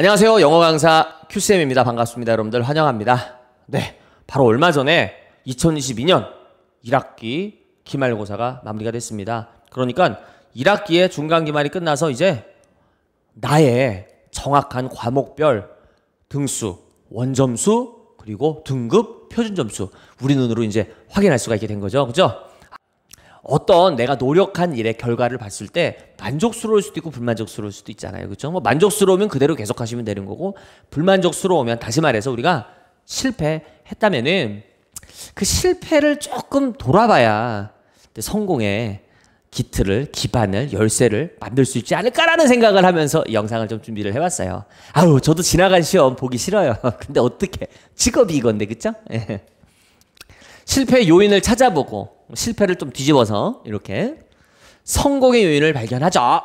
안녕하세요. 영어 강사 큐쌤입니다 반갑습니다. 여러분들 환영합니다. 네. 바로 얼마 전에 2022년 1학기 기말고사가 마무리가 됐습니다. 그러니까 1학기의 중간 기말이 끝나서 이제 나의 정확한 과목별 등수, 원점수, 그리고 등급, 표준 점수 우리 눈으로 이제 확인할 수가 있게 된 거죠. 그죠? 어떤 내가 노력한 일의 결과를 봤을 때 만족스러울 수도 있고 불만족스러울 수도 있잖아요. 그렇죠? 뭐 만족스러우면 그대로 계속 하시면 되는 거고 불만족스러우면 다시 말해서 우리가 실패했다면은 그 실패를 조금 돌아봐야 성공의 기틀을 기반을 열쇠를 만들 수 있지 않을까라는 생각을 하면서 영상을 좀 준비를 해봤어요. 아우 저도 지나간 시험 보기 싫어요. 근데 어떻게 직업이 이건데 그죠? 예. 실패 요인을 찾아보고 실패를 좀 뒤집어서 이렇게 성공의 요인을 발견하죠.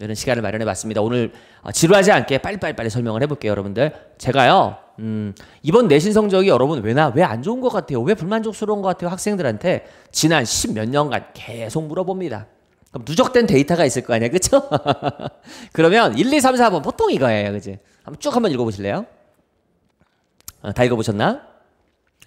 이런 시간을 마련해 봤습니다. 오늘 아, 지루하지 않게 빨리빨리빨리 설명을 해볼게요, 여러분들. 제가요, 음, 이번 내신 성적이 여러분 왜 나, 왜 안 좋은 것 같아요? 왜 불만족스러운 것 같아요? 학생들한테 지난 십몇 년간 계속 물어봅니다. 그럼 누적된 데이터가 있을 거 아니야, 그쵸? 그러면 일, 이, 삼, 사번 보통 이거예요, 그지? 한번 쭉 한번 읽어보실래요? 어, 다 읽어보셨나?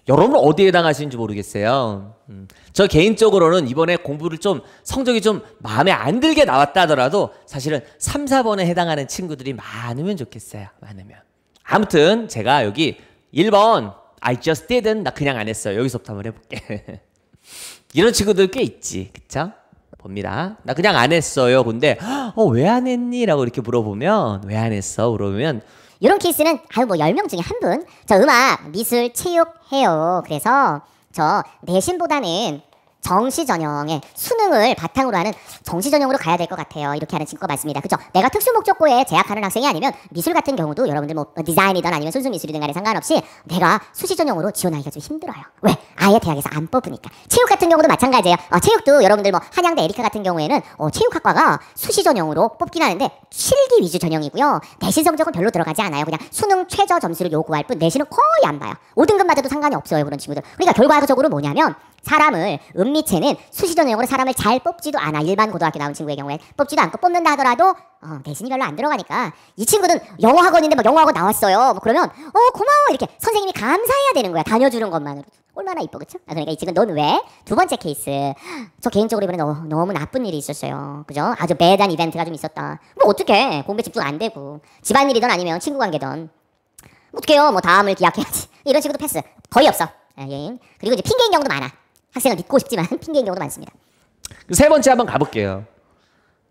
여러분 어디에 당하시는지 모르겠어요. 음, 저 개인적으로는 이번에 공부를 좀 성적이 좀 마음에 안 들게 나왔다 하더라도 사실은 3, 4번에 해당하는 친구들이 많으면 좋겠어요. 많으면. 아무튼 제가 여기 1번 I just didn't 나 그냥 안 했어요. 여기서부터 한번 해볼게. 이런 친구들 꽤 있지. 그쵸? 봅니다. 나 그냥 안 했어요. 근데 어, 왜 안 했니? 라고 이렇게 물어보면 왜 안 했어? 물어면 이런 케이스는 아유 뭐 10명 중에 한 분. 저 음악, 미술, 체육 해요. 그래서 저 내신보다는 정시 전형의 수능을 바탕으로 하는 정시 전형으로 가야 될 것 같아요. 이렇게 하는 친구가 많습니다. 그죠? 렇 내가 특수 목적고에 재학하는 학생이 아니면 미술 같은 경우도 여러분들 뭐, 뭐 디자인이든 아니면 순수 미술이든 간에 상관없이 내가 수시 전형으로 지원하기가 좀 힘들어요. 왜? 아예 대학에서 안 뽑으니까. 체육 같은 경우도 마찬가지예요. 어, 체육도 여러분들 뭐 한양대 에리카 같은 경우에는 어, 체육학과가 수시 전형으로 뽑긴 하는데 실기 위주 전형이고요. 내신 성적은 별로 들어가지 않아요. 그냥 수능 최저 점수를 요구할 뿐 내신은 거의 안 봐요. 5등급 마아도 상관이 없어요. 그런 친구들. 그러니까 결과적으로 뭐냐면 사람을 은미체는 수시전형으로 사람을 잘 뽑지도 않아. 일반 고등학교 나온 친구의 경우에 뽑지도 않고 뽑는다 하더라도 어, 내신이 별로 안 들어가니까 이 친구는 영어 학원인데 막 뭐 영어 학원 나왔어요. 뭐 그러면 어 고마워 이렇게 선생님이 감사해야 되는 거야. 다녀주는 것만으로도. 얼마나 이뻐 그쵸? 아, 그러니까 이 친구 는넌 왜? 두 번째 케이스 저 개인적으로 이번에 너무, 너무 나쁜 일이 있었어요 그죠? 아주 매단 이벤트가 좀 있었다 뭐 어떡해 공부 에 집중 안 되고 집안일이든 아니면 친구 관계든 어떡해요 뭐 다음을 기약해야지 이런 친구도 패스 거의 없어 예. 그리고 이제 핑계인 경우도 많아 학생을 믿고 싶지만 핑계인 경우도 많습니다. 세 번째 한번 가볼게요.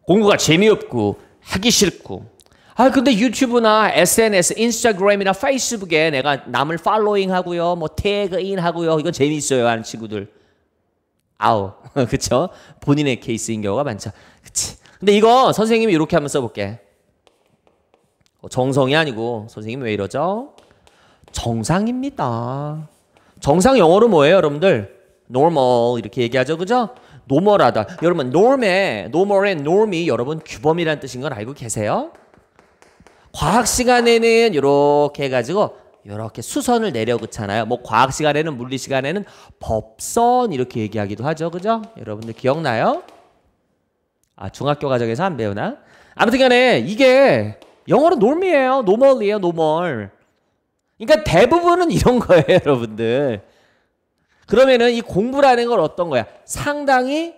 공부가 재미없고 하기 싫고 아 근데 유튜브나 SNS, 인스타그램이나 페이스북에 내가 남을 팔로잉 하고요. 뭐 태그인 하고요. 이건 재미있어요 하는 친구들. 아우. 그쵸? 본인의 케이스인 경우가 많죠. 그치. 근데 이거 선생님이 이렇게 한번 써볼게. 어, 정성이 아니고 선생님 왜 이러죠? 정상입니다. 정상 영어로 뭐예요 여러분들? normal 이렇게 얘기하죠. 그죠? 노멀하다. 여러분 norm의 노멀의 norm이 여러분 규범이란 뜻인 걸 알고 계세요? 과학 시간에는 이렇게 해가지고 이렇게 수선을 내려 그잖아요. 뭐 과학 시간에는 물리 시간에는 법선 이렇게 얘기하기도 하죠. 그죠? 여러분들 기억나요? 아 중학교 과정에서 안 배우나? 아무튼 간에 이게 영어로 norm이에요. 노멀이에요. 노멀. 그러니까 대부분은 이런 거예요. 여러분들. 그러면은 이 공부라는 건 어떤 거야? 상당히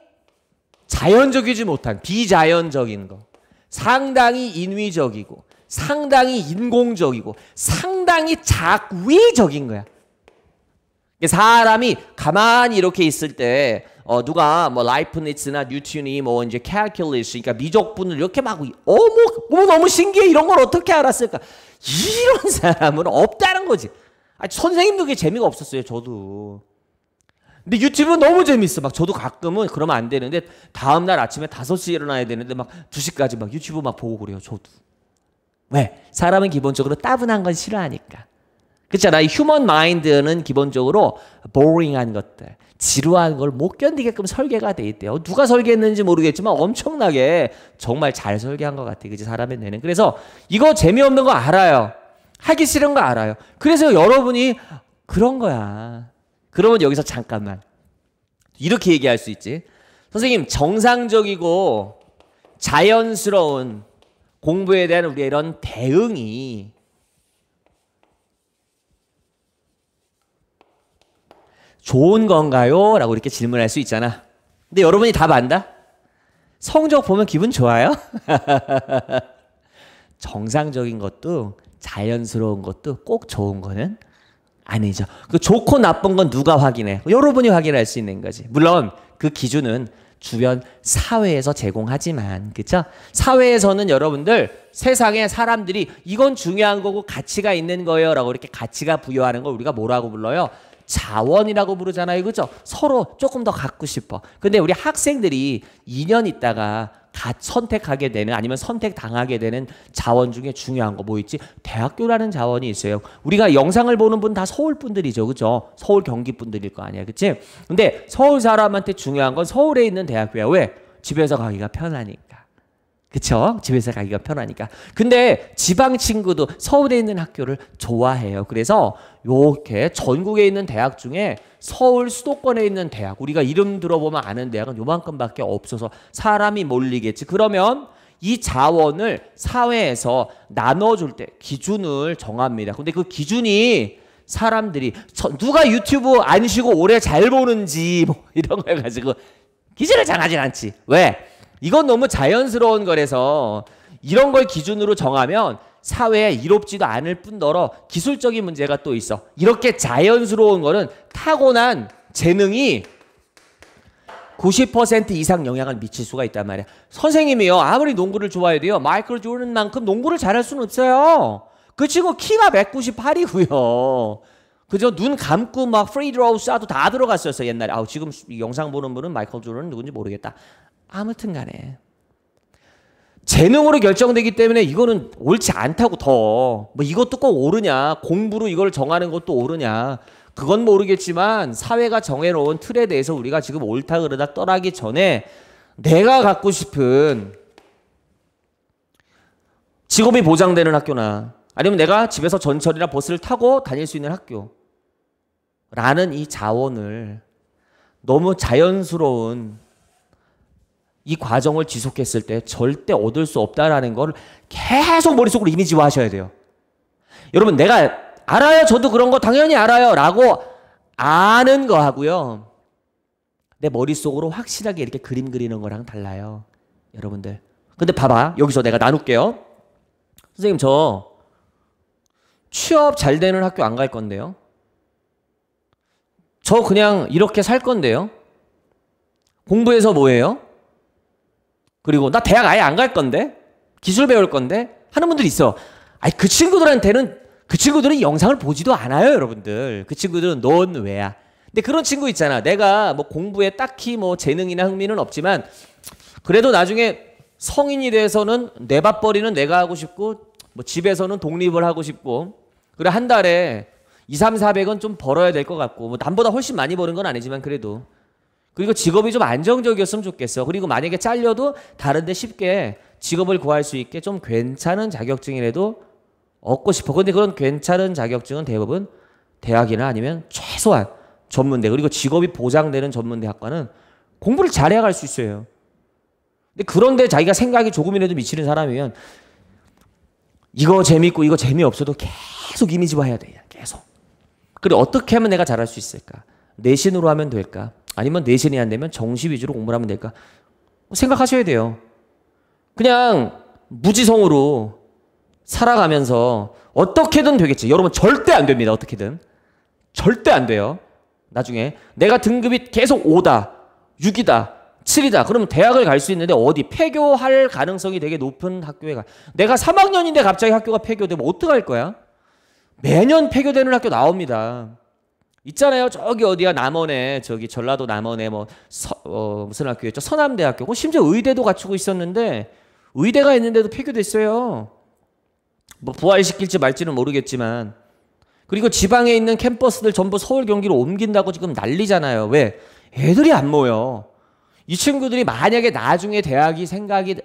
자연적이지 못한 비자연적인 거. 상당히 인위적이고 상당히 인공적이고 상당히 작위적인 거야. 사람이 가만히 이렇게 있을 때 어, 누가 뭐 라이프니츠나 뉴턴이 뭐 이제 c a l c 그러니까 미적분을 이렇게 막 어머 어머 너무 신기해 이런 걸 어떻게 알았을까 이런 사람은 없다는 거지. 아, 선생님도 그게 재미가 없었어요 저도. 근데 유튜브는 너무 재밌어. 막 저도 가끔은 그러면 안 되는데 다음 날 아침에 5시에 일어나야 되는데 막 2시까지 막 유튜브 막 보고 그래요. 저도. 왜? 사람은 기본적으로 따분한 건 싫어하니까. 그렇잖아. 휴먼 마인드는 기본적으로 보링한 것들, 지루한 걸 못 견디게끔 설계가 돼 있대요. 누가 설계했는지 모르겠지만 엄청나게 정말 잘 설계한 것 같아. 그지 사람의 뇌는. 그래서 이거 재미없는 거 알아요. 하기 싫은 거 알아요. 그래서 여러분이 그런 거야. 그러면 여기서 잠깐만. 이렇게 얘기할 수 있지. 선생님, 정상적이고 자연스러운 공부에 대한 우리의 이런 대응이 좋은 건가요? 라고 이렇게 질문할 수 있잖아. 근데 여러분이 답 안다? 성적 보면 기분 좋아요? 정상적인 것도 자연스러운 것도 꼭 좋은 거는 아니죠. 그 좋고 나쁜 건 누가 확인해? 여러분이 확인할 수 있는 거지. 물론 그 기준은 주변 사회에서 제공하지만 그죠? 사회에서는 여러분들 세상의 사람들이 이건 중요한 거고 가치가 있는 거예요라고 이렇게 가치가 부여하는 걸 우리가 뭐라고 불러요? 자원이라고 부르잖아요. 그죠? 서로 조금 더 갖고 싶어. 근데 우리 학생들이 2년 있다가 다 선택하게 되는 아니면 선택당하게 되는 자원 중에 중요한 거 뭐 있지? 대학교라는 자원이 있어요. 우리가 영상을 보는 분 다 서울 분들이죠. 그죠? 서울 경기 분들일 거 아니야. 그치? 근데 서울 사람한테 중요한 건 서울에 있는 대학교야. 왜? 집에서 가기가 편하니까. 그쵸? 집에서 가기가 편하니까. 근데 지방 친구도 서울에 있는 학교를 좋아해요. 그래서 요렇게 전국에 있는 대학 중에 서울 수도권에 있는 대학, 우리가 이름 들어보면 아는 대학은 요만큼밖에 없어서 사람이 몰리겠지. 그러면 이 자원을 사회에서 나눠줄 때 기준을 정합니다. 근데 그 기준이 사람들이 누가 유튜브 안 쉬고 오래 잘 보는지 뭐 이런 거 해가지고 기준을 정하진 않지. 왜? 이건 너무 자연스러운 거라서 이런 걸 기준으로 정하면 사회에 이롭지도 않을 뿐더러 기술적인 문제가 또 있어. 이렇게 자연스러운 거는 타고난 재능이 90% 이상 영향을 미칠 수가 있단 말이야. 선생님이요. 아무리 농구를 좋아해도요. 마이클 조던만큼 농구를 잘할 수는 없어요. 그 친구 키가 198이고요. 그죠? 눈 감고 막 프리드로우 쏴도 다 들어갔었어 옛날에. 아우 지금 영상 보는 분은 마이클 조던은 누군지 모르겠다. 아무튼 간에 재능으로 결정되기 때문에 이거는 옳지 않다고 더. 뭐 이것도 꼭오르냐 공부로 이걸 정하는 것도 옳으냐. 그건 모르겠지만 사회가 정해놓은 틀에 대해서 우리가 지금 옳다 그러다 떠나기 전에 내가 갖고 싶은 직업이 보장되는 학교나 아니면 내가 집에서 전철이나 버스를 타고 다닐 수 있는 학교라는 이 자원을 너무 자연스러운 이 과정을 지속했을 때 절대 얻을 수 없다라는 걸 계속 머릿속으로 이미지화 하셔야 돼요. 여러분, 내가 알아요. 저도 그런 거 당연히 알아요. 라고 아는 거 하고요. 내 머릿속으로 확실하게 이렇게 그림 그리는 거랑 달라요. 여러분들. 근데 봐봐. 여기서 내가 나눌게요. 선생님, 저 취업 잘 되는 학교 안 갈 건데요. 저 그냥 이렇게 살 건데요. 공부해서 뭐예요? 그리고 나 대학 아예 안 갈 건데 기술 배울 건데 하는 분들이 있어. 아니 그 친구들한테는 그 친구들은 영상을 보지도 않아요, 여러분들. 그 친구들은 넌 왜야? 근데 그런 친구 있잖아. 내가 뭐 공부에 딱히 뭐 재능이나 흥미는 없지만 그래도 나중에 성인이 돼서는 내 밥벌이는 내가 하고 싶고 뭐 집에서는 독립을 하고 싶고 그래 한 달에 2, 3, 4 0 0은좀 벌어야 될 것 같고 뭐 남보다 훨씬 많이 버는 건 아니지만 그래도 그리고 직업이 좀 안정적이었으면 좋겠어. 그리고 만약에 잘려도 다른데 쉽게 직업을 구할 수 있게 좀 괜찮은 자격증이라도 얻고 싶어. 근데 그런 괜찮은 자격증은 대부분 대학이나 아니면 최소한 전문대 그리고 직업이 보장되는 전문대 학과는 공부를 잘해야 갈 수 있어요. 근데 그런데 자기가 생각이 조금이라도 미치는 사람이면 이거 재밌고 이거 재미없어도 계속 이미지화 해야 돼. 요 계속. 그리고 어떻게 하면 내가 잘할 수 있을까? 내신으로 하면 될까? 아니면 내신이 안 되면 정시 위주로 공부를 하면 될까? 생각하셔야 돼요. 그냥 무지성으로 살아가면서 어떻게든 되겠지. 여러분 절대 안 됩니다. 어떻게든. 절대 안 돼요. 나중에 내가 등급이 계속 5다, 6이다, 7이다. 그러면 대학을 갈 수 있는데 어디 폐교할 가능성이 되게 높은 학교에 가. 내가 3학년인데 갑자기 학교가 폐교되면 어떡할 거야? 매년 폐교되는 학교 나옵니다. 있잖아요. 저기 어디야 남원에 저기 전라도 남원에 뭐 서, 어, 무슨 학교였죠? 서남대학교. 뭐 심지어 의대도 갖추고 있었는데 의대가 있는데도 폐교됐어요. 뭐 부활시킬지 말지는 모르겠지만 그리고 지방에 있는 캠퍼스들 전부 서울 경기로 옮긴다고 지금 난리잖아요. 왜? 애들이 안 모여. 이 친구들이 만약에 나중에 대학이 생각이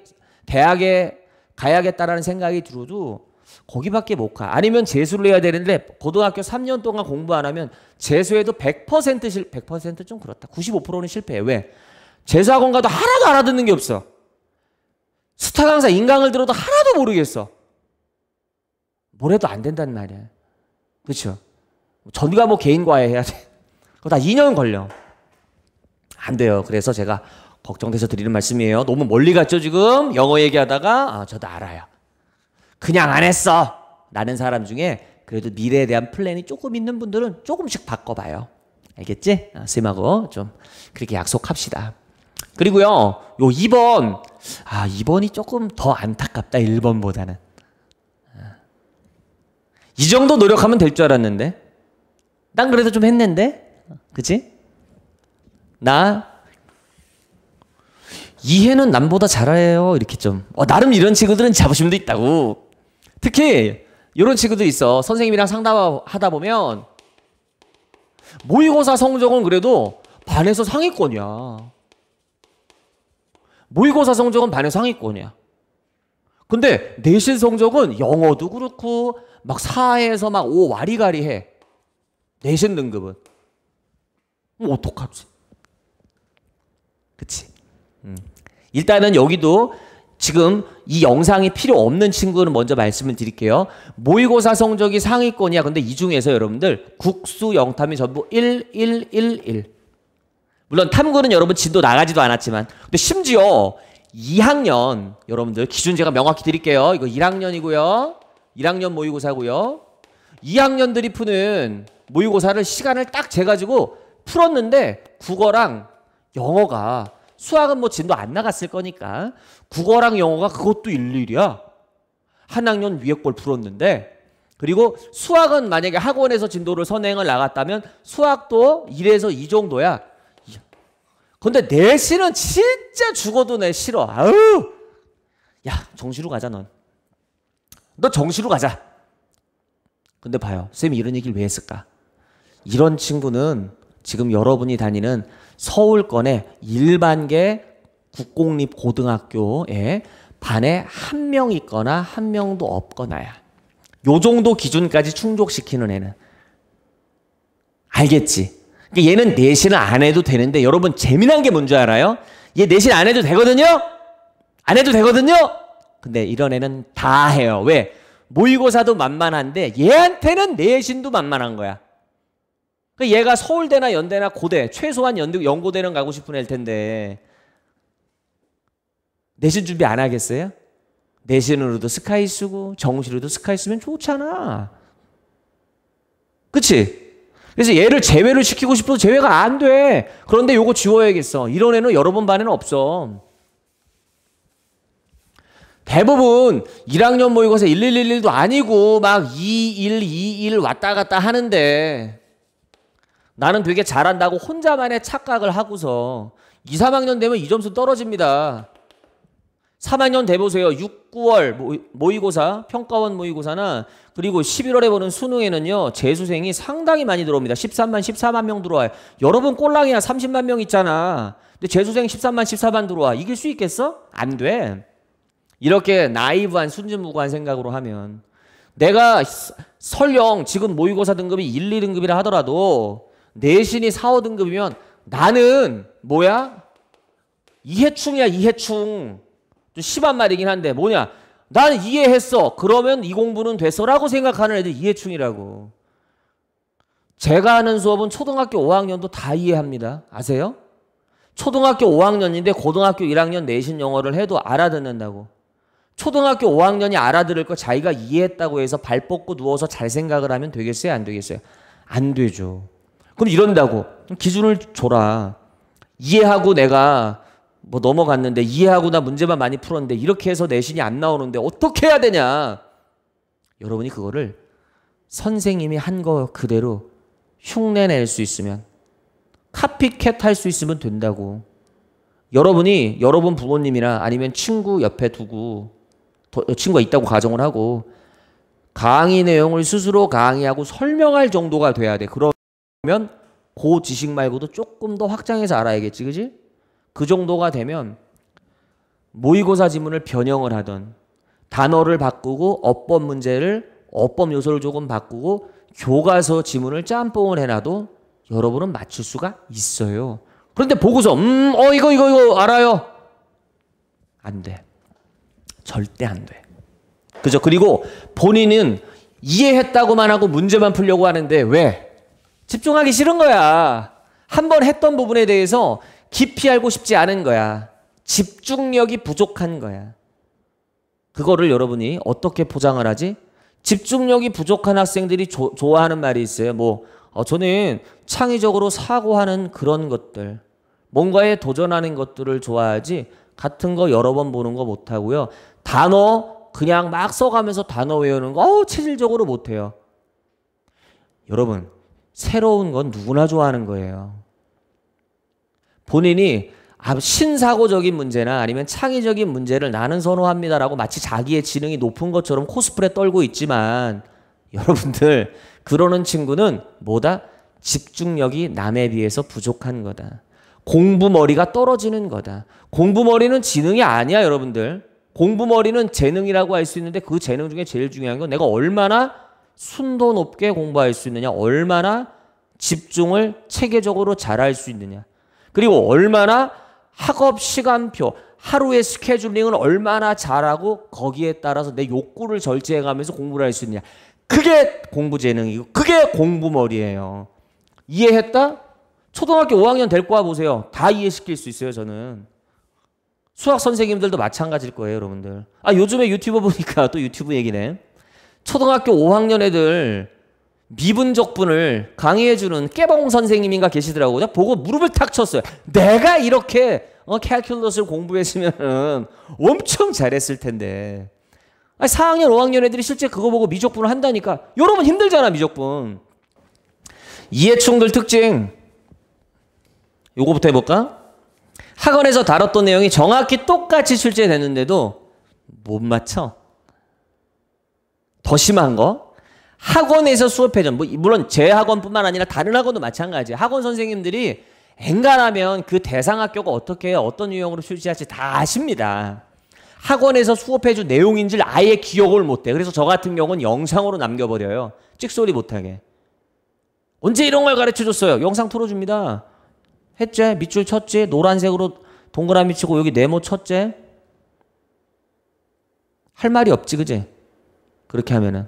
대학에 가야겠다라는 생각이 들어도 거기밖에 못 가. 아니면 재수를 해야 되는데 고등학교 3년 동안 공부 안 하면 재수해도 100%실 100%좀 그렇다. 95%는 실패해. 왜? 재수학원 가도 하나도 알아듣는 게 없어. 스타 강사 인강을 들어도 하나도 모르겠어. 뭐래도안 된단 말이야. 그렇죠? 전과뭐 개인 과외 해야 돼. 그거 다 2년 걸려. 안 돼요. 그래서 제가 걱정돼서 드리는 말씀이에요. 너무 멀리 갔죠, 지금? 영어 얘기하다가? 아, 저도 알아요. 그냥 안 했어. 라는 사람 중에 그래도 미래에 대한 플랜이 조금 있는 분들은 조금씩 바꿔봐요. 알겠지? 아, 어, 쌤하고 좀 그렇게 약속합시다. 그리고요, 요 2번. 아, 2번이 조금 더 안타깝다, 1번보다는. 이 정도 노력하면 될 줄 알았는데. 난 그래도 좀 했는데. 그치? 나 이해는 남보다 잘해요. 이렇게 좀. 어, 나름 이런 친구들은 자부심도 있다고. 특히 이런 친구들 있어. 선생님이랑 상담하다 보면 모의고사 성적은 그래도 반에서 상위권이야. 모의고사 성적은 반에서 상위권이야. 근데 내신 성적은 영어도 그렇고 막 4에서 막 5 와리가리 해. 내신 등급은. 뭐 어떡하지? 그치? 음. 일단은 여기도 지금 이 영상이 필요 없는 친구는 먼저 말씀을 드릴게요. 모의고사 성적이 상위권이야. 근데 이 중에서 여러분들 국수 영탐이 전부 1, 1, 1, 1. 물론 탐구는 여러분 진도 나가지도 않았지만 근데 심지어 2학년 여러분들 기준 제가 명확히 드릴게요. 이거 1학년이고요. 1학년 모의고사고요. 2학년들이 푸는 모의고사를 시간을 딱 재가지고 풀었는데 국어랑 영어가 수학은 뭐 진도 안 나갔을 거니까 국어랑 영어가 그것도 일일이야. 한 학년 위에 걸 풀었는데 그리고 수학은 만약에 학원에서 진도를 선행을 나갔다면 수학도 1에서 2 정도야. 근데 내실은 진짜 죽어도 내 싫어. 아우! 야, 정시로 가자 넌. 너 정시로 가자. 근데 봐요. 쌤이 이런 얘기를 왜 했을까? 이런 친구는 지금 여러분이 다니는 서울권의 일반계 국공립 고등학교에 반에 한 명 있거나 한 명도 없거나야. 요 정도 기준까지 충족시키는 애는 알겠지. 그러니까 얘는 내신 안 해도 되는데 여러분 재미난 게 뭔지 알아요? 얘 내신 안 해도 되거든요. 안 해도 되거든요. 근데 이런 애는 다 해요. 왜? 모의고사도 만만한데 얘한테는 내신도 만만한 거야. 그러니까 얘가 서울대나 연대나 고대, 최소한 연대, 연고대는 가고 싶은 애 텐데 내신 준비 안 하겠어요? 내신으로도 스카이 쓰고 정시로도 스카이 쓰면 좋잖아. 그치? 그래서 얘를 제외를 시키고 싶어도 제외가 안 돼. 그런데 요거 지워야겠어. 이런 애는 여러분 반에는 없어. 대부분 1학년 모의고사 1111도 아니고 막 2121 왔다 갔다 하는데 나는 되게 잘한다고 혼자만의 착각을 하고서 2, 3학년 되면 이 점수 떨어집니다. 3학년 돼 보세요. 6, 9월 모의고사, 평가원 모의고사나 그리고 11월에 보는 수능에는요. 재수생이 상당히 많이 들어옵니다. 13만, 14만 명 들어와요. 여러분 꼴랑이야 30만 명 있잖아. 근데 재수생 13만, 14만 들어와. 이길 수 있겠어? 안 돼. 이렇게 나이브한 순진무구한 생각으로 하면 내가 설령 지금 모의고사 등급이 1, 2등급이라 하더라도 내신이 4, 5등급이면 나는 뭐야? 이해충이야 이해충 좀 심한 말이긴 한데 뭐냐 난 이해했어 그러면 이 공부는 됐어 라고 생각하는 애들 이해충이라고 제가 하는 수업은 초등학교 5학년도 다 이해합니다 아세요? 초등학교 5학년인데 고등학교 1학년 내신 영어를 해도 알아듣는다고 초등학교 5학년이 알아들을 거 자기가 이해했다고 해서 발 뻗고 누워서 잘 생각을 하면 되겠어요 안 되겠어요? 안 되죠 그럼 이런다고. 기준을 줘라. 이해하고 내가 뭐 넘어갔는데 이해하고 나 문제만 많이 풀었는데 이렇게 해서 내신이 안 나오는데 어떻게 해야 되냐? 여러분이 그거를 선생님이 한 거 그대로 흉내 낼 수 있으면 카피캣 할 수 있으면 된다고. 여러분이 여러분 부모님이나 아니면 친구 옆에 두고 친구가 있다고 가정을 하고 강의 내용을 스스로 강의하고 설명할 정도가 돼야 돼. 그럼 그면고 그 지식 말고도 조금 더 확장해서 알아야겠지, 그지? 그 정도가 되면 모의고사 지문을 변형을 하던 단어를 바꾸고 어법 문제를 어법 요소를 조금 바꾸고 교과서 지문을 짬뽕을 해놔도 여러분은 맞출 수가 있어요. 그런데 보고서 음, 어 이거 이거 이거 알아요. 안 돼. 절대 안 돼. 그죠? 그리고 본인은 이해했다고만 하고 문제만 풀려고 하는데 왜? 집중하기 싫은 거야. 한번 했던 부분에 대해서 깊이 알고 싶지 않은 거야. 집중력이 부족한 거야. 그거를 여러분이 어떻게 포장을 하지? 집중력이 부족한 학생들이 조, 좋아하는 말이 있어요. 뭐 어, 저는 창의적으로 사고하는 그런 것들, 뭔가에 도전하는 것들을 좋아하지 같은 거 여러 번 보는 거 못하고요. 단어 그냥 막 써가면서 단어 외우는 거 어, 체질적으로 못해요. 여러분 새로운 건 누구나 좋아하는 거예요. 본인이 아, 신사고적인 문제나 아니면 창의적인 문제를 나는 선호합니다라고 마치 자기의 지능이 높은 것처럼 코스프레 떨고 있지만 여러분들 그러는 친구는 뭐다? 집중력이 남에 비해서 부족한 거다. 공부 머리가 떨어지는 거다. 공부 머리는 지능이 아니야, 여러분들. 공부 머리는 재능이라고 할 수 있는데 그 재능 중에 제일 중요한 건 내가 얼마나 순도 높게 공부할 수 있느냐, 얼마나 집중을 체계적으로 잘할 수 있느냐, 그리고 얼마나 학업 시간표, 하루의 스케줄링을 얼마나 잘하고 거기에 따라서 내 욕구를 절제해가면서 공부를 할 수 있느냐. 그게 공부 재능이고, 그게 공부머리예요. 이해했다? 초등학교 5학년 될거 고보세요다 이해시킬 수 있어요, 저는. 수학 선생님들도 마찬가지일 거예요, 여러분들. 아, 요즘에 유튜버 보니까 또 유튜브 얘기네. 초등학교 5학년 애들 미분적분을 강의해주는 깨봉 선생님인가 계시더라고요. 보고 무릎을 탁 쳤어요. 내가 이렇게 어, 캘큘러스를 공부했으면 엄청 잘했을 텐데. 아니, 4학년, 5학년 애들이 실제 그거 보고 미적분을 한다니까. 여러분 힘들잖아, 미적분. 이해충들 특징. 요거부터 해볼까? 학원에서 다뤘던 내용이 정확히 똑같이 출제됐는데도 못 맞춰. 더 심한 거 학원에서 수업해준뭐 물론 제 학원뿐만 아니라 다른 학원도 마찬가지예요. 학원 선생님들이 앵간하면 그 대상 학교가 어떻게 어떤 유형으로 출제할지다 아십니다. 학원에서 수업해준 내용인줄 아예 기억을 못해. 그래서 저 같은 경우는 영상으로 남겨버려요. 찍소리 못하게. 언제 이런 걸 가르쳐줬어요? 영상 틀어줍니다. 했제 밑줄 첫째 노란색으로 동그라미 치고 여기 네모 첫째 할 말이 없지, 그지? 그렇게 하면은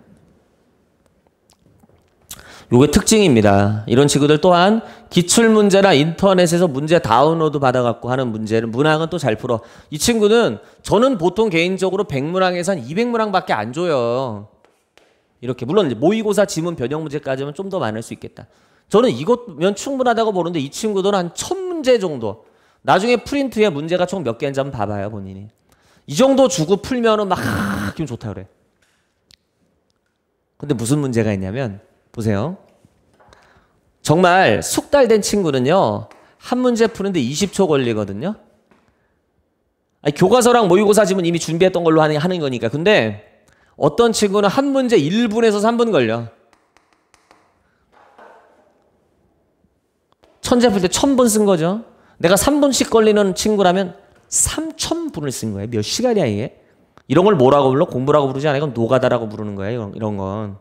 요게 특징입니다. 이런 친구들 또한 기출 문제나 인터넷에서 문제 다운로드 받아갖고 하는 문제는 문항은 또 잘 풀어. 이 친구는 저는 보통 개인적으로 100문항에서 200문항밖에 안 줘요. 이렇게 물론 이제 모의고사 지문 변형 문제까지면 좀더 많을 수 있겠다. 저는 이것면 충분하다고 보는데 이 친구들은 한 1000문제 정도. 나중에 프린트에 문제가 총 몇 개인지 한번 봐봐요 본인이. 이 정도 주고 풀면은 막 기분 좋다 그래. 근데 무슨 문제가 있냐면 보세요. 정말 숙달된 친구는요. 한 문제 푸는데 20초 걸리거든요. 아니, 교과서랑 모의고사 지문 이미 준비했던 걸로 하는, 하는 거니까. 근데 어떤 친구는 한 문제 1분에서 3분 걸려. 천재 풀 때 1000분 쓴 거죠. 내가 3분씩 걸리는 친구라면 3000분을 쓴 거예요. 몇 시간이야 이게? 이런 걸 뭐라고 불러? 공부라고 부르지 않아요. 이건 노가다라고 부르는 거예요. 이런, 이런 건.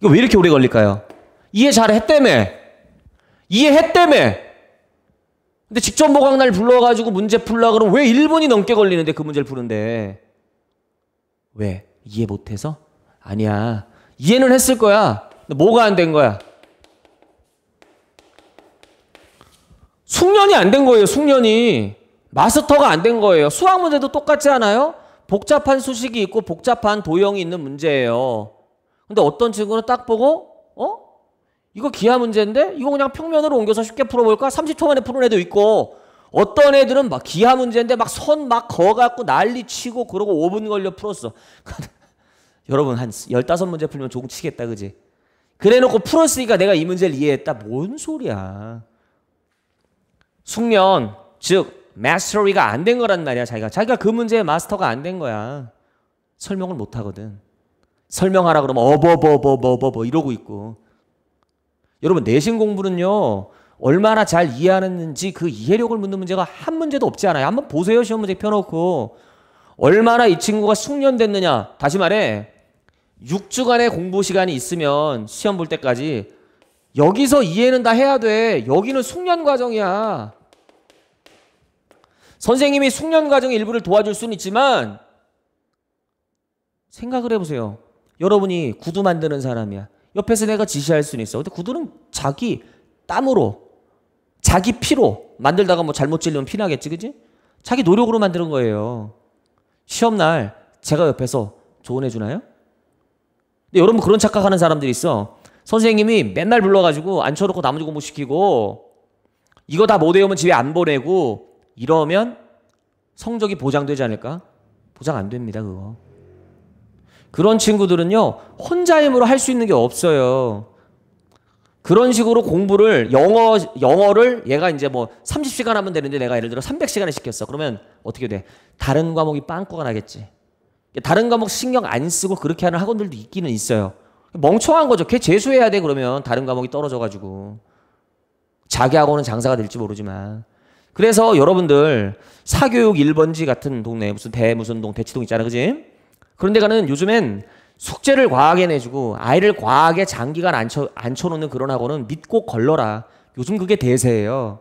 이거 왜 이렇게 오래 걸릴까요? 이해 잘했다며. 이해했다며. 근데 직전 모강날 불러가지고 문제 풀라 그러면 왜 1분이 넘게 걸리는데 그 문제를 푸는데. 왜? 이해 못해서? 아니야. 이해는 했을 거야. 근데 뭐가 안 된 거야? 숙련이 안 된 거예요, 숙련이. 마스터가 안 된 거예요. 수학 문제도 똑같지 않아요? 복잡한 수식이 있고 복잡한 도형이 있는 문제예요. 근데 어떤 친구는 딱 보고 어? 이거 기하 문제인데 이거 그냥 평면으로 옮겨서 쉽게 풀어볼까? 30초 만에 푸는 애도 있고 어떤 애들은 막 기하 문제인데 막 선 막 거갖고 난리 치고 그러고 5분 걸려 풀었어. 여러분 한 15문제 풀면 조금 치겠다 그지? 그래놓고 풀었으니까 내가 이 문제를 이해했다. 뭔 소리야. 숙면 즉 마스터리가 안 된 거란 말이야, 자기가. 자기가 그문제에 마스터가 안 된 거야. 설명을 못 하거든. 설명하라 그러면 어버버버버버버 뭐, 뭐, 뭐, 이러고 있고. 여러분, 내신 공부는요, 얼마나 잘 이해하는지 그 이해력을 묻는 문제가 한 문제도 없지 않아요. 한번 보세요, 시험 문제 펴놓고. 얼마나 이 친구가 숙련됐느냐. 다시 말해, 6주간의 공부 시간이 있으면 시험 볼 때까지 여기서 이해는 다 해야 돼. 여기는 숙련 과정이야. 선생님이 숙련 과정 일부를 도와줄 수는 있지만 생각을 해보세요. 여러분이 구두 만드는 사람이야. 옆에서 내가 지시할 수는 있어. 근데 구두는 자기 땀으로, 자기 피로 만들다가 뭐 잘못 찔리면 피 나겠지, 그지? 자기 노력으로 만드는 거예요. 시험날 제가 옆에서 조언해주나요? 근데 여러분 그런 착각하는 사람들이 있어. 선생님이 맨날 불러가지고 앉혀놓고 나머지 공부시키고 이거 다 못 외우면 집에 안 보내고 이러면 성적이 보장되지 않을까? 보장 안 됩니다, 그거. 그런 친구들은요, 혼자 힘으로 할 수 있는 게 없어요. 그런 식으로 공부를, 영어, 영어를 얘가 이제 뭐 30시간 하면 되는데 내가 예를 들어 300시간을 시켰어. 그러면 어떻게 돼? 다른 과목이 빵꾸가 나겠지. 다른 과목 신경 안 쓰고 그렇게 하는 학원들도 있기는 있어요. 멍청한 거죠. 걔 재수해야 돼, 그러면. 다른 과목이 떨어져가지고. 자기 학원은 장사가 될지 모르지만. 그래서 여러분들 사교육 1번지 같은 동네 무슨 대 무슨 동 대치동 있잖아 그지? 그런데 가는 요즘엔 숙제를 과하게 내주고 아이를 과하게 장기간 앉혀, 앉혀놓는 그런 학원은 믿고 걸러라. 요즘 그게 대세예요.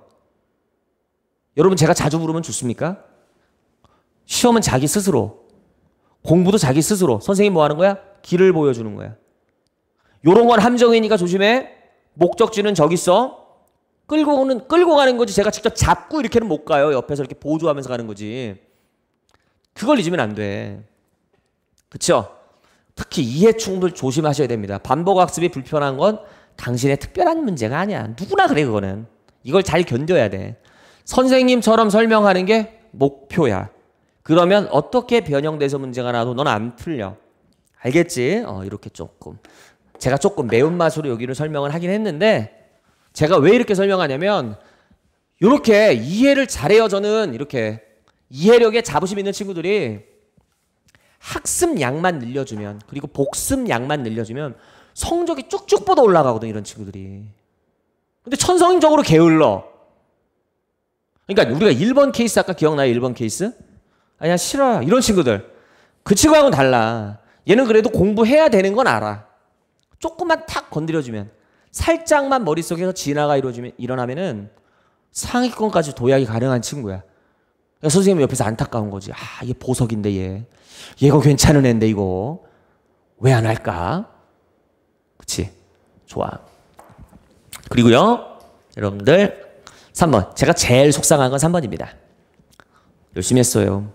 여러분 제가 자주 부르면 좋습니까? 시험은 자기 스스로 공부도 자기 스스로 선생님 뭐 하는 거야? 길을 보여주는 거야. 요런 건 함정이니까 조심해. 목적지는 저기 있어. 끌고 는 끌고 가는 거지 제가 직접 잡고 이렇게는 못 가요. 옆에서 이렇게 보조하면서 가는 거지. 그걸 잊으면 안 돼. 그렇죠? 특히 이해 충돌 조심하셔야 됩니다. 반복 학습이 불편한 건 당신의 특별한 문제가 아니야. 누구나 그래 그거는. 이걸 잘 견뎌야 돼. 선생님처럼 설명하는 게 목표야. 그러면 어떻게 변형돼서 문제가 나도 넌 안풀려 알겠지? 어, 이렇게 조금 제가 조금 매운맛으로 여기를 설명을 하긴 했는데 제가 왜 이렇게 설명하냐면 이렇게 이해를 잘해요 저는 이렇게 이해력에 자부심 있는 친구들이 학습량만 늘려주면 그리고 복습량만 늘려주면 성적이 쭉쭉 뻗어 올라가거든 이런 친구들이 근데 천성적으로 게을러 그러니까 우리가 1번 케이스 아까 기억나요 1번 케이스? 아니야 싫어 이런 친구들 그 친구하고는 달라 얘는 그래도 공부해야 되는 건 알아 조금만 탁 건드려주면 살짝만 머릿속에서 진화가 이루어지면 일어나면은 상위권까지 도약이 가능한 친구야. 그러니까 선생님 옆에서 안타까운 거지. 아, 얘 보석인데 얘. 얘가 괜찮은 애인데 이거. 왜 안 할까? 그치? 좋아. 그리고요. 여러분들 3번. 제가 제일 속상한 건 3번입니다. 열심히 했어요.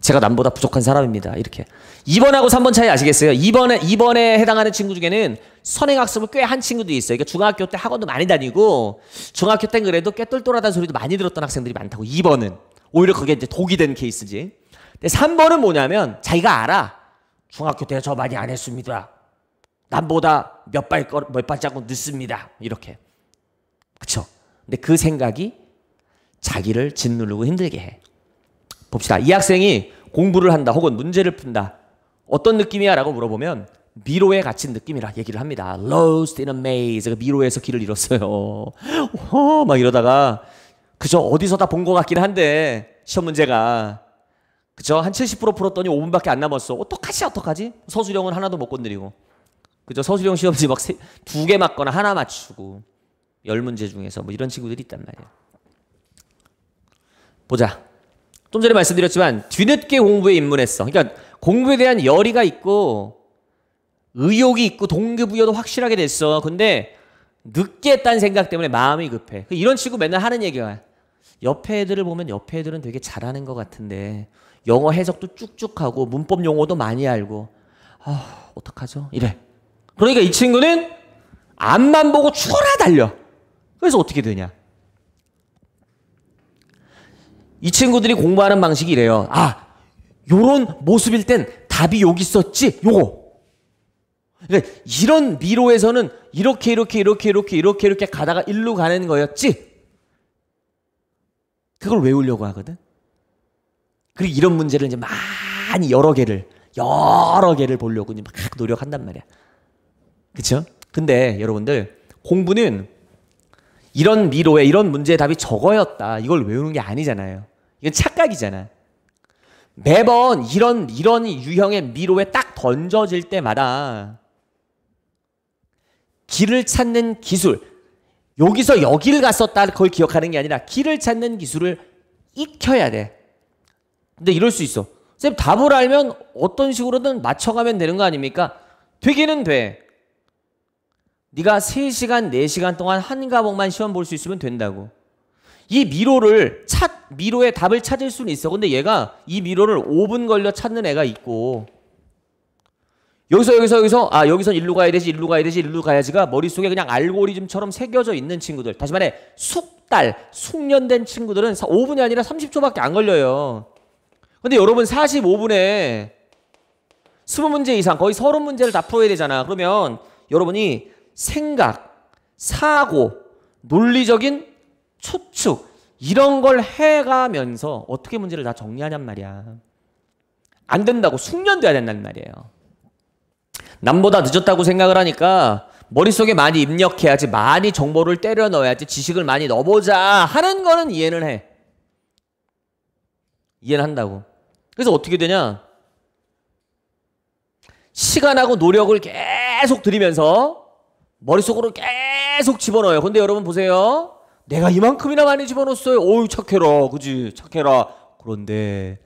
제가 남보다 부족한 사람입니다. 이렇게. 2번하고 3번 차이 아시겠어요? 2번에, 2번에 해당하는 친구 중에는 선행학습을 꽤 한친구도 있어요. 그러니까 중학교 때 학원도 많이 다니고, 중학교 땐 그래도 꽤 똘똘하다는 소리도 많이 들었던 학생들이 많다고. 2번은. 오히려 그게 이제 독이 된 케이스지. 근데 3번은 뭐냐면, 자기가 알아. 중학교 때 저 많이 안 했습니다. 남보다 몇 발, 몇 발자국 늦습니다. 이렇게. 그쵸? 근데 그 생각이 자기를 짓누르고 힘들게 해. 봅시다. 이 학생이 공부를 한다 혹은 문제를 푼다. 어떤 느낌이야? 라고 물어보면 미로에 갇힌 느낌이라 얘기를 합니다. Lost in a maze. 그러니까 미로에서 길을 잃었어요. 어, 막 이러다가 그저 어디서 다 본 것 같긴 한데 시험 문제가 그저 한 70% 풀었더니 5분밖에 안 남았어. 어떡하지? 어떡하지? 서수령은 하나도 못 건드리고 그저 서수령 시험지 막 두 개 맞거나 하나 맞추고 열 문제 중에서 뭐 이런 친구들이 있단 말이에요. 보자. 좀 전에 말씀드렸지만 뒤늦게 공부에 입문했어. 그러니까 공부에 대한 열의가 있고 의욕이 있고 동기부여도 확실하게 됐어. 근데 늦게 했다는 생각 때문에 마음이 급해. 그 이런 친구 맨날 하는 얘기가 옆에 애들을 보면 옆에 애들은 되게 잘하는 것 같은데 영어 해석도 쭉쭉하고 문법 용어도 많이 알고 아 어떡하죠? 이래. 그러니까 이 친구는 앞만 보고 추하 달려. 그래서 어떻게 되냐? 이 친구들이 공부하는 방식이 이래요. 아, 요런 모습일 땐 답이 여기 있었지? 요거. 그러니까 이런 미로에서는 이렇게, 이렇게, 이렇게, 이렇게, 이렇게, 이렇게 가다가 일로 가는 거였지? 그걸 외우려고 하거든? 그리고 이런 문제를 이제 많이 여러 개를, 여러 개를 보려고 막 노력한단 말이야. 그쵸? 근데 여러분들, 공부는 이런 미로에 이런 문제의 답이 저거였다. 이걸 외우는 게 아니잖아요. 이건 착각이잖아. 매번 이런 이런 유형의 미로에 딱 던져질 때마다 길을 찾는 기술 여기서 여기를 갔었다 그걸 기억하는 게 아니라 길을 찾는 기술을 익혀야 돼. 근데 이럴 수 있어. 쌤 답을 알면 어떤 식으로든 맞춰가면 되는 거 아닙니까? 되기는 돼. 네가 3시간, 4시간 동안 한 과목만 시험 볼 수 있으면 된다고. 이 미로를 찾 미로의 답을 찾을 수는 있어. 근데 얘가 이 미로를 5분 걸려 찾는 애가 있고 여기서 여기서 여기서 아 여기선 일로 가야 되지 일로 가야 되지 일로 가야지가 머릿속에 그냥 알고리즘처럼 새겨져 있는 친구들 다시 말해 숙달 숙련된 친구들은 5분이 아니라 30초밖에 안 걸려요 근데 여러분 45분에 20문제 이상 거의 30문제를 다 풀어야 되잖아 그러면 여러분이 생각, 사고, 논리적인 추측 이런 걸 해가면서 어떻게 문제를 다 정리하냔 말이야. 안 된다고 숙련돼야 된다는 말이에요. 남보다 늦었다고 생각을 하니까 머릿속에 많이 입력해야지 많이 정보를 때려 넣어야지 지식을 많이 넣어보자 하는 거는 이해는 해. 이해는 한다고. 그래서 어떻게 되냐? 시간하고 노력을 계속 들이면서 머릿속으로 계속 집어넣어요. 근데 여러분 보세요. 내가 이만큼이나 많이 집어넣었어요. 오유 착해라. 그지? 착해라. 그런데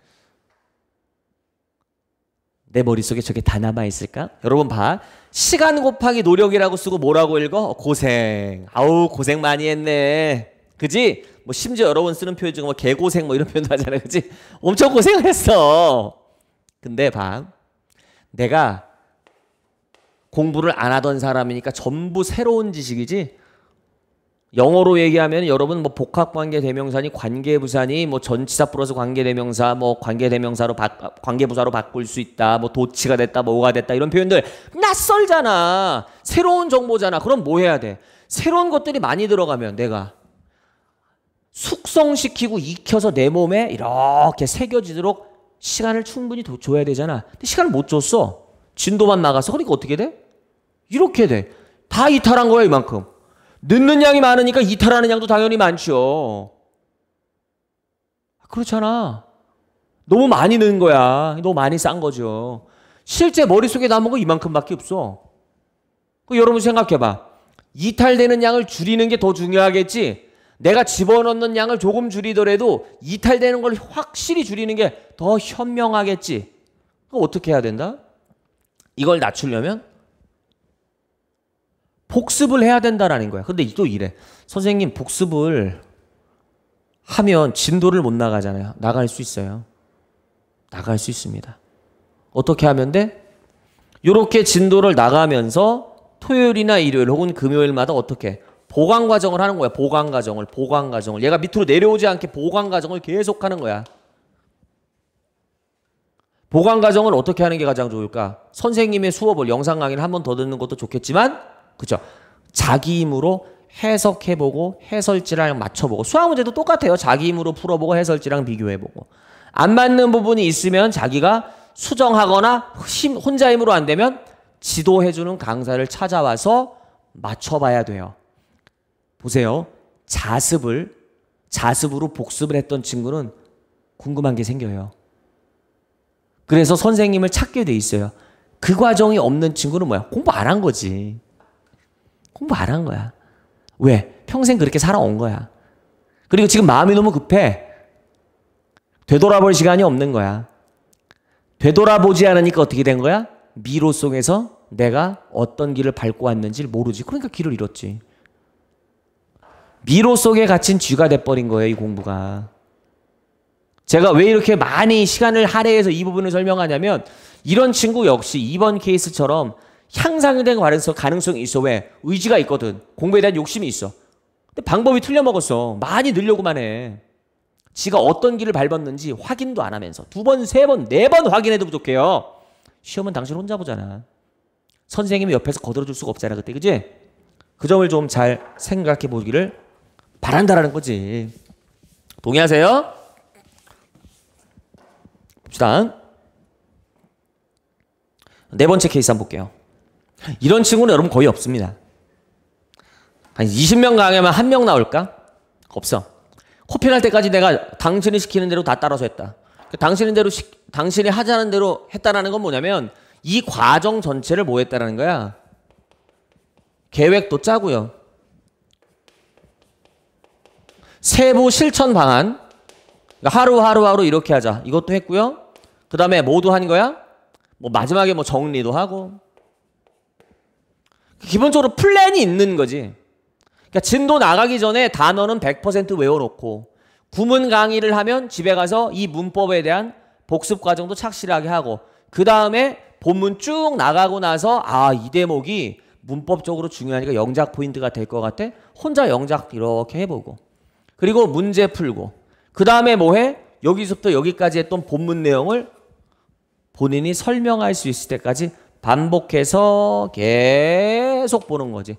내 머릿속에 저게 다 남아있을까? 여러분 봐. 시간 곱하기 노력이라고 쓰고 뭐라고 읽어? 고생. 아우, 고생 많이 했네. 그지? 뭐 심지어 여러분 쓰는 표현 중에 뭐 개고생 뭐 이런 표현도 하잖아. 그지? 엄청 고생을 했어. 근데 봐. 내가 공부를 안 하던 사람이니까 전부 새로운 지식이지 영어로 얘기하면 여러분 뭐 복합 관계 대명사니 관계 부사니 뭐 전치사 플러스 관계 대명사 뭐 관계 대명사로 바, 관계 부사로 바꿀 수 있다 뭐 도치가 됐다 뭐가 됐다 이런 표현들 낯설잖아 새로운 정보잖아 그럼 뭐 해야 돼 새로운 것들이 많이 들어가면 내가 숙성시키고 익혀서 내 몸에 이렇게 새겨지도록 시간을 충분히 도, 줘야 되잖아 근데 시간을 못 줬어 진도만 나가서 그러니까 어떻게 돼 이렇게 돼. 다 이탈한 거야, 이만큼. 늦는 양이 많으니까 이탈하는 양도 당연히 많죠. 그렇잖아. 너무 많이 넣은 거야. 너무 많이 싼 거죠. 실제 머릿속에 남은 거 이만큼밖에 없어. 그 여러분 생각해봐. 이탈되는 양을 줄이는 게 더 중요하겠지. 내가 집어넣는 양을 조금 줄이더라도 이탈되는 걸 확실히 줄이는 게 더 현명하겠지. 그거 어떻게 해야 된다? 이걸 낮추려면 복습을 해야 된다라는 거야. 근데 또 이래. 선생님, 복습을 하면 진도를 못 나가잖아요. 나갈 수 있어요. 나갈 수 있습니다. 어떻게 하면 돼? 요렇게 진도를 나가면서 토요일이나 일요일 혹은 금요일마다 어떻게 보강 과정을 하는 거야. 보강 과정을, 보강 과정을. 얘가 밑으로 내려오지 않게 보강 과정을 계속 하는 거야. 보강 과정을 어떻게 하는 게 가장 좋을까? 선생님의 수업을 영상 강의를 한 번 더 듣는 것도 좋겠지만 그죠? 자기 힘으로 해석해보고 해설지랑 맞춰보고 수학 문제도 똑같아요. 자기 힘으로 풀어보고 해설지랑 비교해보고 안 맞는 부분이 있으면 자기가 수정하거나 힘, 혼자 힘으로 안 되면 지도해주는 강사를 찾아와서 맞춰봐야 돼요. 보세요. 자습을 자습으로 복습을 했던 친구는 궁금한 게 생겨요. 그래서 선생님을 찾게 돼 있어요. 그 과정이 없는 친구는 뭐야? 공부 안 한 거지. 공부 안 한 거야. 왜? 평생 그렇게 살아온 거야. 그리고 지금 마음이 너무 급해. 되돌아볼 시간이 없는 거야. 되돌아보지 않으니까 어떻게 된 거야? 미로 속에서 내가 어떤 길을 밟고 왔는지를 모르지. 그러니까 길을 잃었지. 미로 속에 갇힌 쥐가 돼버린 거예요, 이 공부가. 제가 왜 이렇게 많이 시간을 할애해서 이 부분을 설명하냐면, 이런 친구 역시 이번 케이스처럼 향상된 이 가능성, 가능성이 있어. 왜? 의지가 있거든. 공부에 대한 욕심이 있어. 근데 방법이 틀려먹었어. 많이 늘려고만 해. 지가 어떤 길을 밟았는지 확인도 안 하면서 두 번, 세 번, 네 번 확인해도 부족해요. 시험은 당신 혼자 보잖아. 선생님이 옆에서 거들어줄 수가 없잖아 그때 그지? 그 점을 좀 잘 생각해 보기를 바란다라는 거지. 동의하세요? 봅시다. 네 번째 케이스 한번 볼게요. 이런 친구는 여러분 거의 없습니다. 한 20명 강의하면 한 명 나올까? 없어. 코피날 때까지 내가 당신이 시키는 대로 다 따라서 했다. 그 당신이 대로 시, 당신이 하자는 대로 했다라는 건 뭐냐면 이 과정 전체를 뭐 했다라는 거야? 계획도 짜고요. 세부 실천 방안. 그러니까 하루하루 하루 이렇게 하자. 이것도 했고요. 그 다음에 모두 한 거야? 뭐 마지막에 뭐 정리도 하고 기본적으로 플랜이 있는 거지. 그러니까 진도 나가기 전에 단어는 100% 외워놓고 구문 강의를 하면 집에 가서 이 문법에 대한 복습 과정도 착실하게 하고 그 다음에 본문 쭉 나가고 나서 아 이 대목이 문법적으로 중요하니까 영작 포인트가 될 것 같아 혼자 영작 이렇게 해보고 그리고 문제 풀고 그 다음에 뭐해 여기서부터 여기까지 했던 본문 내용을 본인이 설명할 수 있을 때까지 반복해서 계속 보는 거지.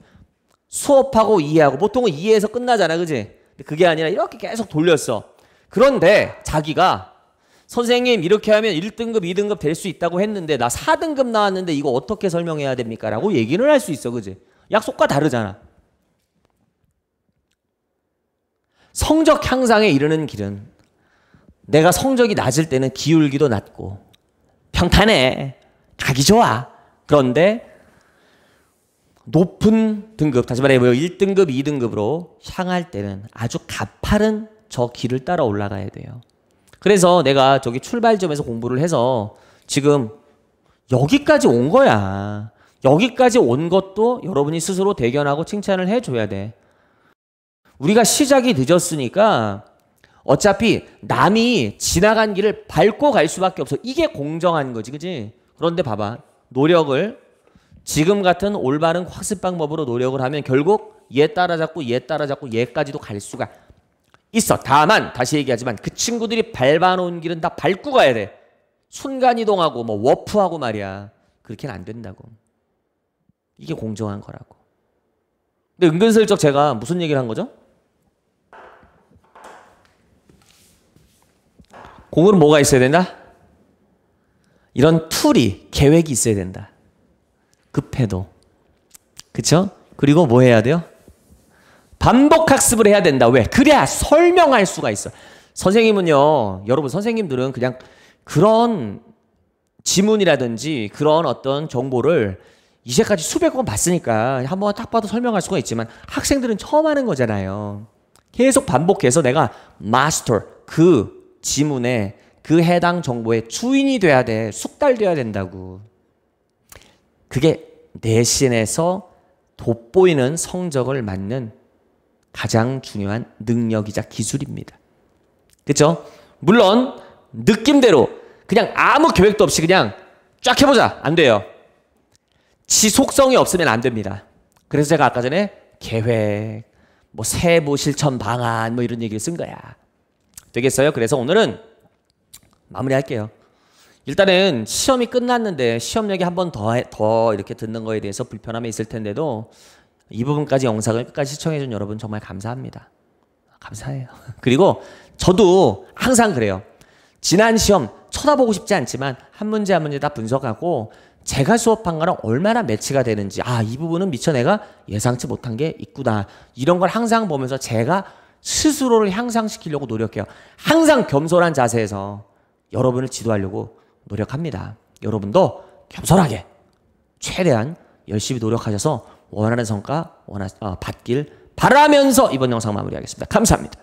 수업하고 이해하고 보통은 이해해서 끝나잖아, 그지? 그게 아니라 이렇게 계속 돌렸어. 그런데 자기가 선생님 이렇게 하면 1등급, 2등급 될 수 있다고 했는데 나 4등급 나왔는데 이거 어떻게 설명해야 됩니까? 라고 얘기를 할 수 있어, 그지? 약속과 다르잖아. 성적 향상에 이르는 길은 내가 성적이 낮을 때는 기울기도 낮고 평탄해 가기 좋아 그런데 높은 등급, 다시 말해 뭐 1등급, 2등급으로 향할 때는 아주 가파른 저 길을 따라 올라가야 돼요. 그래서 내가 저기 출발점에서 공부를 해서 지금 여기까지 온 거야. 여기까지 온 것도 여러분이 스스로 대견하고 칭찬을 해줘야 돼. 우리가 시작이 늦었으니까 어차피 남이 지나간 길을 밟고 갈 수밖에 없어. 이게 공정한 거지, 그지? 그런데 봐봐. 노력을 지금 같은 올바른 학습 방법으로 노력을 하면 결국 얘 따라잡고 얘 따라잡고 얘까지도 갈 수가 있어. 다만 다시 얘기하지만 그 친구들이 밟아놓은 길은 다 밟고 가야 돼. 순간 이동하고 뭐 워프하고 말이야. 그렇게는 안 된다고. 이게 공정한 거라고. 근데 은근슬쩍 제가 무슨 얘기를 한 거죠? 공은 뭐가 있어야 된다? 이런 툴이 계획이 있어야 된다. 급해도. 그쵸? 그리고 뭐 해야 돼요? 반복 학습을 해야 된다. 왜? 그래야 설명할 수가 있어. 선생님은요, 여러분 선생님들은 그냥 그런 지문이라든지 그런 어떤 정보를 이제까지 수백 번 봤으니까 한번 딱 봐도 설명할 수가 있지만 학생들은 처음 하는 거잖아요. 계속 반복해서 내가 마스터 그지문에 그 해당 정보의 주인이 돼야 돼. 숙달돼야 된다고. 그게 내신에서 돋보이는 성적을 맞는 가장 중요한 능력이자 기술입니다. 그렇죠? 물론 느낌대로 그냥 아무 계획도 없이 그냥 쫙 해보자. 안 돼요. 지속성이 없으면 안 됩니다. 그래서 제가 아까 전에 계획, 뭐 세부 실천 방안 뭐 이런 얘기를 쓴 거야. 되겠어요? 그래서 오늘은 마무리할게요. 일단은 시험이 끝났는데 시험 얘기 한 번더더 이렇게 듣는 거에 대해서 불편함이 있을 텐데도 이 부분까지 영상을 끝까지 시청해준 여러분 정말 감사합니다. 감사해요. 그리고 저도 항상 그래요. 지난 시험 쳐다보고 싶지 않지만 한 문제 한 문제 다 분석하고 제가 수업한 거랑 얼마나 매치가 되는지 아 이 부분은 미처 내가 예상치 못한 게 있구나 이런 걸 항상 보면서 제가 스스로를 향상시키려고 노력해요. 항상 겸손한 자세에서 여러분을 지도하려고 노력합니다. 여러분도 겸손하게 최대한 열심히 노력하셔서 원하는 성과 원하, 어, 받길 바라면서 이번 영상 마무리하겠습니다. 감사합니다.